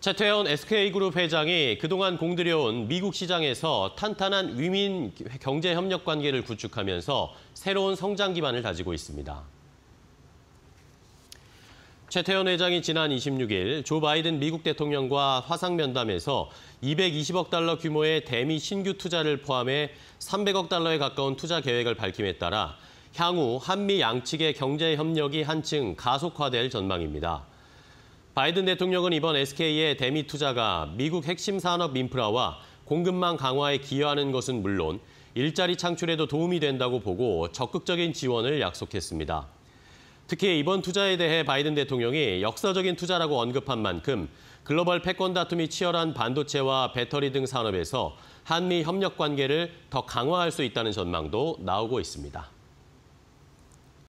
최태원 SK그룹 회장이 그동안 공들여온 미국 시장에서 탄탄한 위민 경제 협력 관계를 구축하면서 새로운 성장 기반을 다지고 있습니다. 최태원 회장이 지난 26일 조 바이든 미국 대통령과 화상 면담에서 220억 달러 규모의 대미 신규 투자를 포함해 300억 달러에 가까운 투자 계획을 밝힘에 따라 향후 한미 양측의 경제 협력이 한층 가속화될 전망입니다. 바이든 대통령은 이번 SK의 대미 투자가 미국 핵심 산업 인프라와 공급망 강화에 기여하는 것은 물론 일자리 창출에도 도움이 된다고 보고 적극적인 지원을 약속했습니다. 특히 이번 투자에 대해 바이든 대통령이 역사적인 투자라고 언급한 만큼 글로벌 패권 다툼이 치열한 반도체와 배터리 등 산업에서 한미 협력 관계를 더 강화할 수 있다는 전망도 나오고 있습니다.